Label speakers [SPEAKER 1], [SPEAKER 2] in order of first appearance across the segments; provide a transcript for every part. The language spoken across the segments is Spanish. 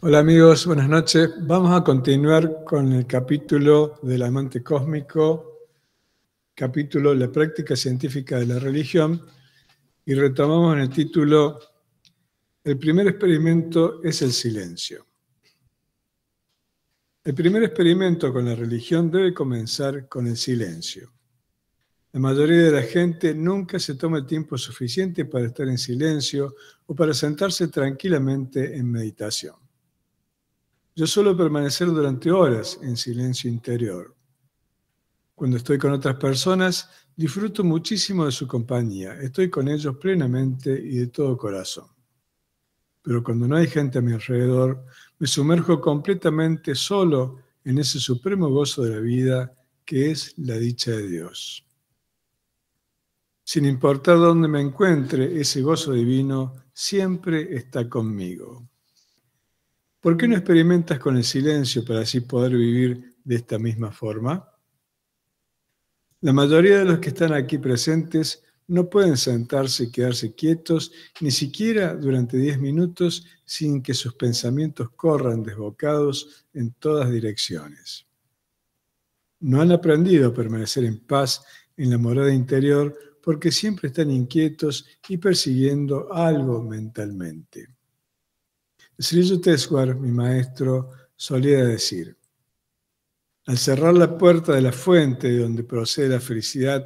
[SPEAKER 1] Hola amigos, buenas noches. Vamos a continuar con el capítulo del amante cósmico, capítulo La práctica científica de la religión, y retomamos en el título El primer experimento es el silencio. El primer experimento con la religión debe comenzar con el silencio. La mayoría de la gente nunca se toma el tiempo suficiente para estar en silencio o para sentarse tranquilamente en meditación. Yo suelo permanecer durante horas en silencio interior. Cuando estoy con otras personas, disfruto muchísimo de su compañía. Estoy con ellos plenamente y de todo corazón. Pero cuando no hay gente a mi alrededor, me sumerjo completamente solo en ese supremo gozo de la vida que es la dicha de Dios. Sin importar dónde me encuentre, ese gozo divino siempre está conmigo. ¿Por qué no experimentas con el silencio para así poder vivir de esta misma forma? La mayoría de los que están aquí presentes no pueden sentarse y quedarse quietos, ni siquiera durante 10 minutos, sin que sus pensamientos corran desbocados en todas direcciones. No han aprendido a permanecer en paz en la morada interior porque siempre están inquietos y persiguiendo algo mentalmente. Sri Yukteswar, mi maestro, solía decir, al cerrar la puerta de la fuente de donde procede la felicidad,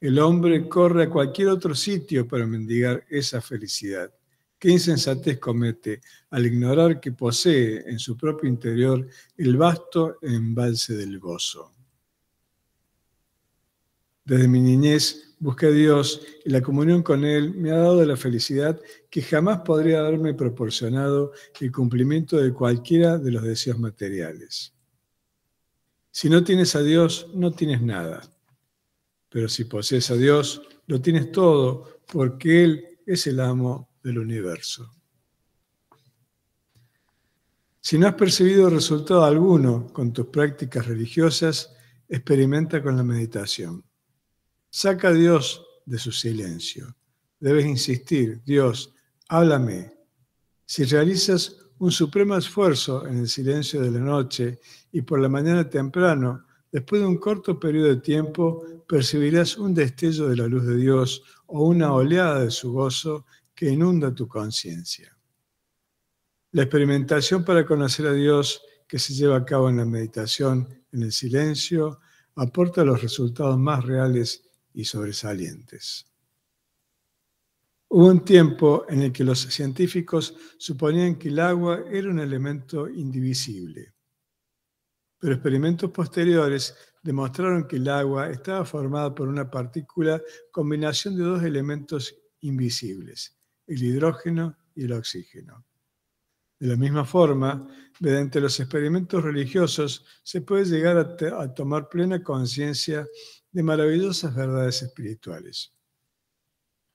[SPEAKER 1] el hombre corre a cualquier otro sitio para mendigar esa felicidad. ¿Qué insensatez comete al ignorar que posee en su propio interior el vasto embalse del gozo? Desde mi niñez Busqué a Dios y la comunión con Él me ha dado la felicidad que jamás podría haberme proporcionado el cumplimiento de cualquiera de los deseos materiales. Si no tienes a Dios, no tienes nada. Pero si posees a Dios, lo tienes todo, porque Él es el amo del universo. Si no has percibido resultado alguno con tus prácticas religiosas, experimenta con la meditación. Saca a Dios de su silencio. Debes insistir, Dios, háblame. Si realizas un supremo esfuerzo en el silencio de la noche y por la mañana temprano, después de un corto periodo de tiempo, percibirás un destello de la luz de Dios o una oleada de su gozo que inunda tu conciencia. La experimentación para conocer a Dios que se lleva a cabo en la meditación, en el silencio, aporta los resultados más reales y sobresalientes. Hubo un tiempo en el que los científicos suponían que el agua era un elemento indivisible, pero experimentos posteriores demostraron que el agua estaba formada por una partícula combinación de dos elementos invisibles, el hidrógeno y el oxígeno. De la misma forma, mediante los experimentos religiosos se puede llegar a, a tomar plena conciencia de maravillosas verdades espirituales.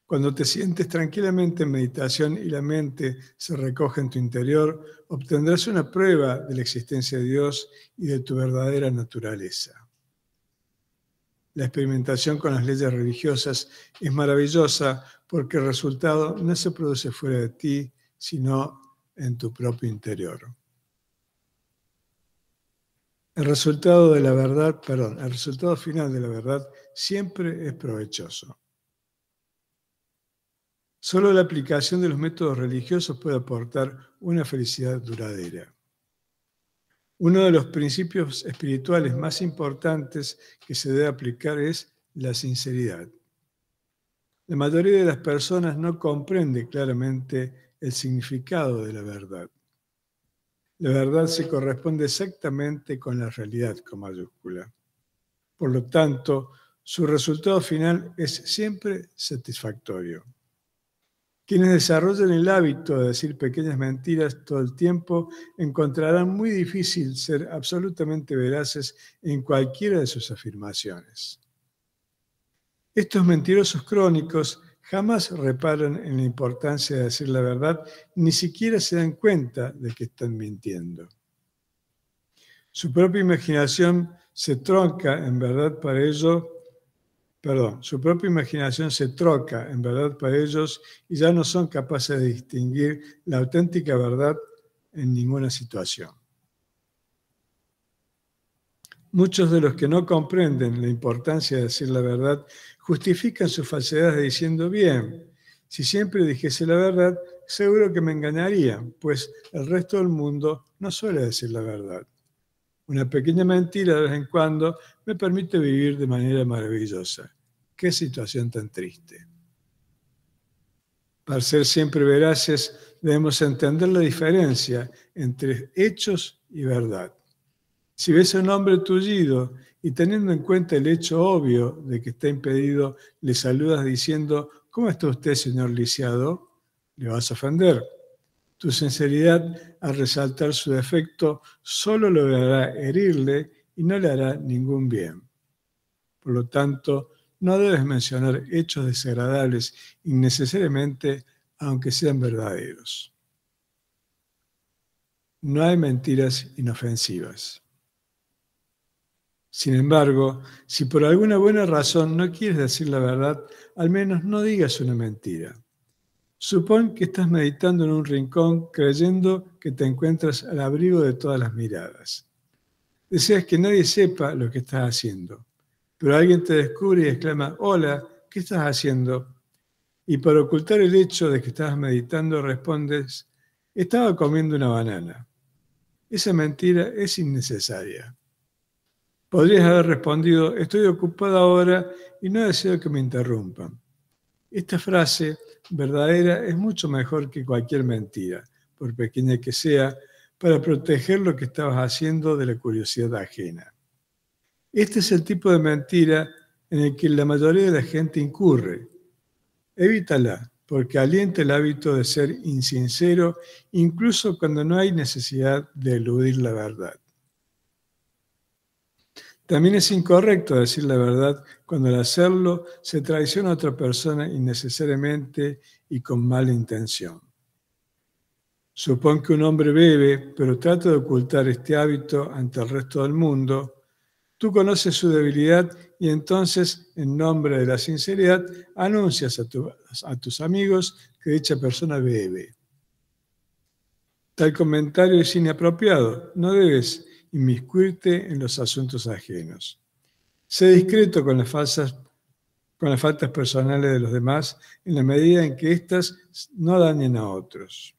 [SPEAKER 1] Cuando te sientes tranquilamente en meditación y la mente se recoge en tu interior, obtendrás una prueba de la existencia de Dios y de tu verdadera naturaleza. La experimentación con las leyes religiosas es maravillosa porque el resultado no se produce fuera de ti, sino en tu propio interior. El resultado de la verdad, perdón, el resultado final de la verdad siempre es provechoso. Solo la aplicación de los métodos religiosos puede aportar una felicidad duradera. Uno de los principios espirituales más importantes que se debe aplicar es la sinceridad. La mayoría de las personas no comprende claramente el significado de la verdad. La verdad se corresponde exactamente con la realidad con mayúscula. Por lo tanto, su resultado final es siempre satisfactorio. Quienes desarrollan el hábito de decir pequeñas mentiras todo el tiempo encontrarán muy difícil ser absolutamente veraces en cualquiera de sus afirmaciones. Estos mentirosos crónicos jamás reparan en la importancia de decir la verdad, ni siquiera se dan cuenta de que están mintiendo. Su propia imaginación se tronca en verdad para ellos, perdón, su propia imaginación se troca en verdad para ellos y ya no son capaces de distinguir la auténtica verdad en ninguna situación. Muchos de los que no comprenden la importancia de decir la verdad justifican sus falsedades diciendo, bien, si siempre dijese la verdad, seguro que me engañarían, pues el resto del mundo no suele decir la verdad. Una pequeña mentira de vez en cuando me permite vivir de manera maravillosa. Qué situación tan triste. Para ser siempre veraces, debemos entender la diferencia entre hechos y verdad. Si ves a un hombre tullido y teniendo en cuenta el hecho obvio de que está impedido, le saludas diciendo, ¿cómo está usted, señor lisiado? Le vas a ofender. Tu sinceridad al resaltar su defecto solo logrará herirle y no le hará ningún bien. Por lo tanto, no debes mencionar hechos desagradables innecesariamente, aunque sean verdaderos. No hay mentiras inofensivas. Sin embargo, si por alguna buena razón no quieres decir la verdad, al menos no digas una mentira. Supón que estás meditando en un rincón creyendo que te encuentras al abrigo de todas las miradas. Deseas que nadie sepa lo que estás haciendo, pero alguien te descubre y exclama, hola, ¿qué estás haciendo? Y para ocultar el hecho de que estabas meditando respondes, estaba comiendo una banana. Esa mentira es innecesaria. Podrías haber respondido, estoy ocupada ahora y no deseo que me interrumpan. Esta frase verdadera es mucho mejor que cualquier mentira, por pequeña que sea, para proteger lo que estabas haciendo de la curiosidad ajena. Este es el tipo de mentira en el que la mayoría de la gente incurre. Evítala, porque alienta el hábito de ser insincero incluso cuando no hay necesidad de eludir la verdad. También es incorrecto decir la verdad cuando al hacerlo se traiciona a otra persona innecesariamente y con mala intención. Supón que un hombre bebe, pero trata de ocultar este hábito ante el resto del mundo. Tú conoces su debilidad y entonces, en nombre de la sinceridad, anuncias a, a tus amigos que dicha persona bebe. Tal comentario es inapropiado. No debes inmiscuirte en los asuntos ajenos. Sé discreto con las, con las faltas personales de los demás en la medida en que éstas no dañen a otros.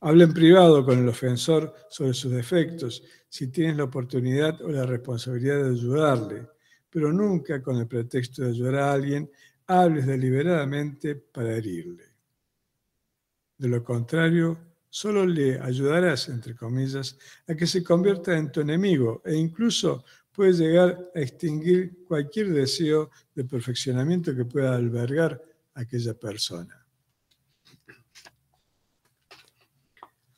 [SPEAKER 1] Habla en privado con el ofensor sobre sus defectos, si tienes la oportunidad o la responsabilidad de ayudarle, pero nunca con el pretexto de ayudar a alguien, hables deliberadamente para herirle. De lo contrario, solo le ayudarás, entre comillas, a que se convierta en tu enemigo e incluso puede llegar a extinguir cualquier deseo de perfeccionamiento que pueda albergar aquella persona.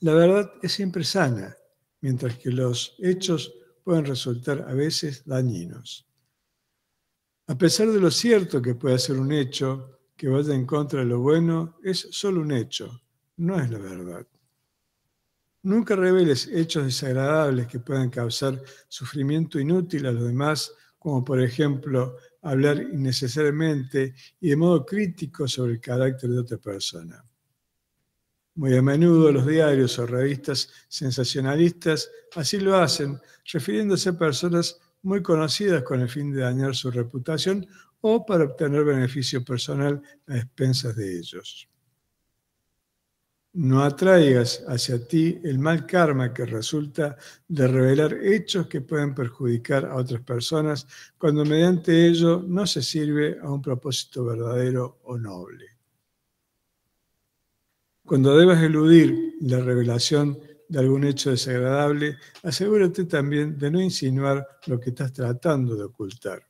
[SPEAKER 1] La verdad es siempre sana, mientras que los hechos pueden resultar a veces dañinos. A pesar de lo cierto que puede ser un hecho que vaya en contra de lo bueno, es solo un hecho, no es la verdad. Nunca reveles hechos desagradables que puedan causar sufrimiento inútil a los demás, como por ejemplo hablar innecesariamente y de modo crítico sobre el carácter de otra persona. Muy a menudo los diarios o revistas sensacionalistas así lo hacen, refiriéndose a personas muy conocidas con el fin de dañar su reputación o para obtener beneficio personal a expensas de ellos. No atraigas hacia ti el mal karma que resulta de revelar hechos que pueden perjudicar a otras personas cuando mediante ello no se sirve a un propósito verdadero o noble. Cuando debas eludir la revelación de algún hecho desagradable, asegúrate también de no insinuar lo que estás tratando de ocultar.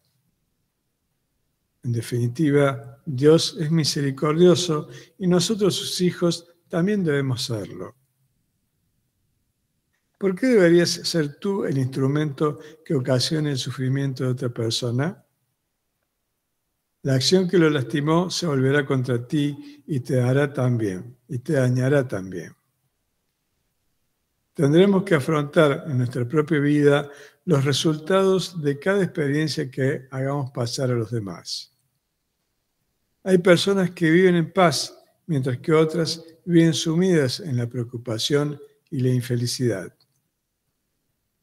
[SPEAKER 1] En definitiva, Dios es misericordioso y nosotros sus hijos también debemos serlo. ¿Por qué deberías ser tú el instrumento que ocasione el sufrimiento de otra persona? La acción que lo lastimó se volverá contra ti y te hará también, y te dañará también. Tendremos que afrontar en nuestra propia vida los resultados de cada experiencia que hagamos pasar a los demás. Hay personas que viven en paz mientras que otras viven sumidas en la preocupación y la infelicidad.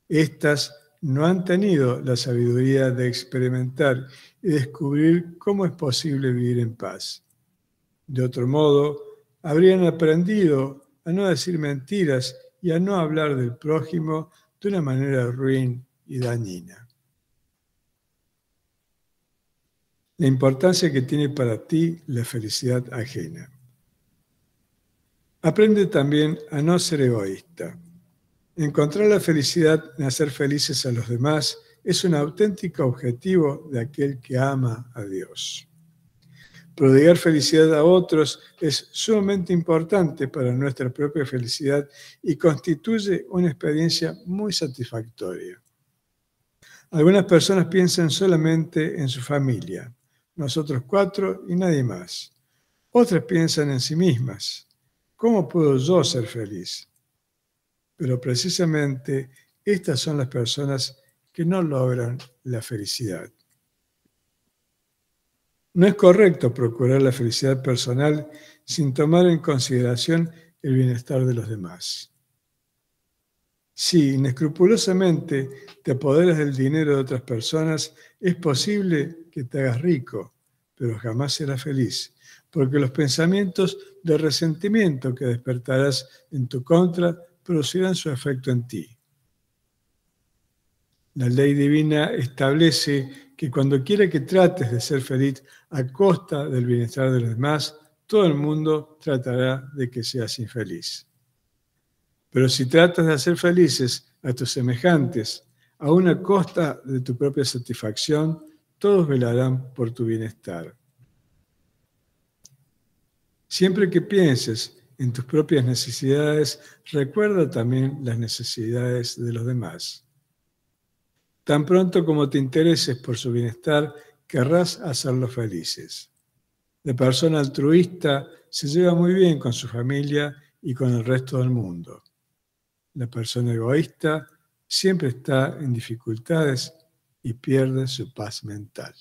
[SPEAKER 1] Estas no han tenido la sabiduría de experimentar y descubrir cómo es posible vivir en paz. De otro modo, habrían aprendido a no decir mentiras y a no hablar del prójimo de una manera ruin y dañina. La importancia que tiene para ti la felicidad ajena. Aprende también a no ser egoísta. Encontrar la felicidad en hacer felices a los demás es un auténtico objetivo de aquel que ama a Dios. Prodigar felicidad a otros es sumamente importante para nuestra propia felicidad y constituye una experiencia muy satisfactoria. Algunas personas piensan solamente en su familia, nosotros cuatro y nadie más. Otras piensan en sí mismas, ¿cómo puedo yo ser feliz? Pero precisamente estas son las personas que no logran la felicidad. No es correcto procurar la felicidad personal sin tomar en consideración el bienestar de los demás. Si inescrupulosamente te apoderas del dinero de otras personas, es posible que te hagas rico, pero jamás serás feliz, porque los pensamientos de resentimiento que despertarás en tu contra producirán su efecto en ti. La ley divina establece que cuando quiera que trates de ser feliz a costa del bienestar de los demás, todo el mundo tratará de que seas infeliz. Pero si tratas de hacer felices a tus semejantes, a costa de tu propia satisfacción, todos velarán por tu bienestar. Siempre que pienses en tus propias necesidades, recuerda también las necesidades de los demás. Tan pronto como te intereses por su bienestar, querrás hacerlos felices. La persona altruista se lleva muy bien con su familia y con el resto del mundo. La persona egoísta siempre está en dificultades y pierde su paz mental.